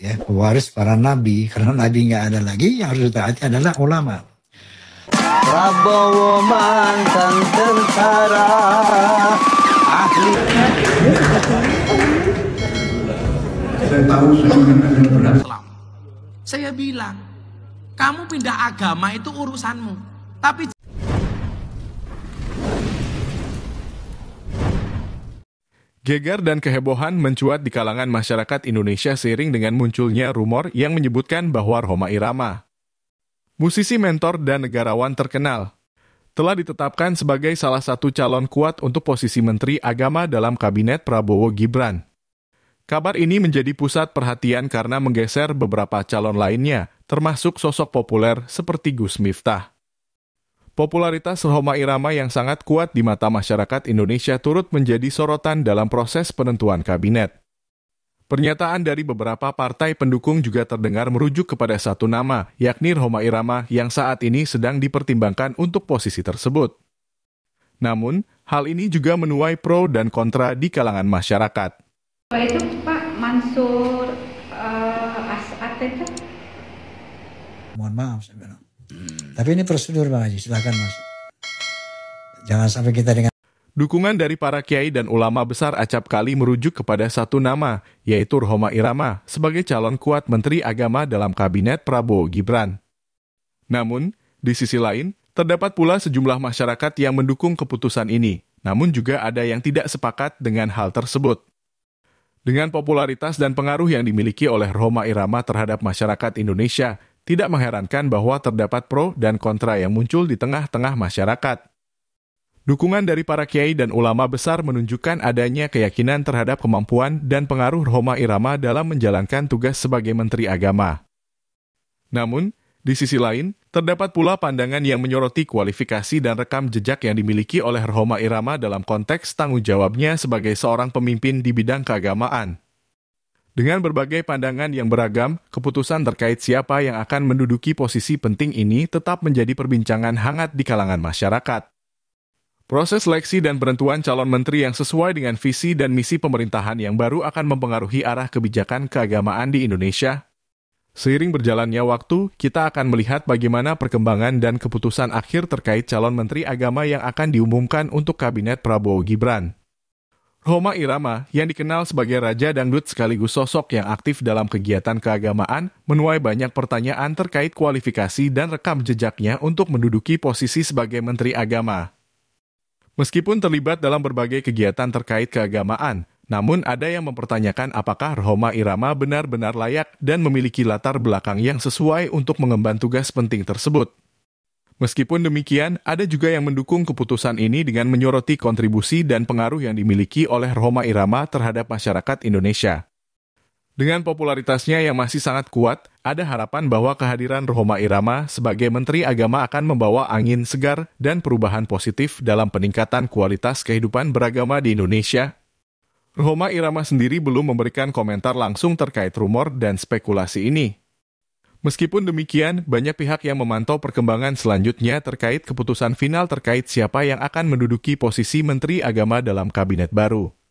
ya pewaris para nabi karena nabi nggak ada lagi yang harus ditaati adalah ulama Prabowo mantan tentara ahli saya tahu berat saya bilang kamu pindah agama itu urusanmu tapi Geger dan kehebohan mencuat di kalangan masyarakat Indonesia seiring dengan munculnya rumor yang menyebutkan bahwa Roma Irama, musisi mentor dan negarawan terkenal, telah ditetapkan sebagai salah satu calon kuat untuk posisi Menteri Agama dalam Kabinet Prabowo Gibran. Kabar ini menjadi pusat perhatian karena menggeser beberapa calon lainnya, termasuk sosok populer seperti Gus Miftah. Popularitas Roma Irama yang sangat kuat di mata masyarakat Indonesia turut menjadi sorotan dalam proses penentuan kabinet. Pernyataan dari beberapa partai pendukung juga terdengar merujuk kepada satu nama, yakni Roma Irama yang saat ini sedang dipertimbangkan untuk posisi tersebut. Namun, hal ini juga menuai pro dan kontra di kalangan masyarakat. Itu Pak Mansur uh, As'ad itu? Mohon maaf, saya bilang. Tapi ini prosedur Bang Haji, silahkan masuk. Jangan sampai kita dengan Dukungan dari para kiai dan ulama besar acap kali merujuk kepada satu nama, yaitu Roma Irama, sebagai calon kuat Menteri Agama dalam Kabinet Prabowo Gibran. Namun, di sisi lain, terdapat pula sejumlah masyarakat yang mendukung keputusan ini, namun juga ada yang tidak sepakat dengan hal tersebut. Dengan popularitas dan pengaruh yang dimiliki oleh Roma Irama terhadap masyarakat Indonesia, tidak mengherankan bahwa terdapat pro dan kontra yang muncul di tengah-tengah masyarakat. Dukungan dari para kiai dan ulama besar menunjukkan adanya keyakinan terhadap kemampuan dan pengaruh Roma Irama dalam menjalankan tugas sebagai menteri agama. Namun, di sisi lain, terdapat pula pandangan yang menyoroti kualifikasi dan rekam jejak yang dimiliki oleh Roma Irama dalam konteks tanggung jawabnya sebagai seorang pemimpin di bidang keagamaan. Dengan berbagai pandangan yang beragam, keputusan terkait siapa yang akan menduduki posisi penting ini tetap menjadi perbincangan hangat di kalangan masyarakat. Proses seleksi dan penentuan calon menteri yang sesuai dengan visi dan misi pemerintahan yang baru akan mempengaruhi arah kebijakan keagamaan di Indonesia. Seiring berjalannya waktu, kita akan melihat bagaimana perkembangan dan keputusan akhir terkait calon menteri agama yang akan diumumkan untuk kabinet Prabowo Gibran. Roma Irama, yang dikenal sebagai raja dangdut sekaligus sosok yang aktif dalam kegiatan keagamaan, menuai banyak pertanyaan terkait kualifikasi dan rekam jejaknya untuk menduduki posisi sebagai menteri agama. Meskipun terlibat dalam berbagai kegiatan terkait keagamaan, namun ada yang mempertanyakan apakah Roma Irama benar-benar layak dan memiliki latar belakang yang sesuai untuk mengemban tugas penting tersebut. Meskipun demikian, ada juga yang mendukung keputusan ini dengan menyoroti kontribusi dan pengaruh yang dimiliki oleh Roma Irama terhadap masyarakat Indonesia. Dengan popularitasnya yang masih sangat kuat, ada harapan bahwa kehadiran Roma Irama sebagai Menteri Agama akan membawa angin segar dan perubahan positif dalam peningkatan kualitas kehidupan beragama di Indonesia. Roma Irama sendiri belum memberikan komentar langsung terkait rumor dan spekulasi ini. Meskipun demikian, banyak pihak yang memantau perkembangan selanjutnya terkait keputusan final terkait siapa yang akan menduduki posisi Menteri Agama dalam kabinet baru.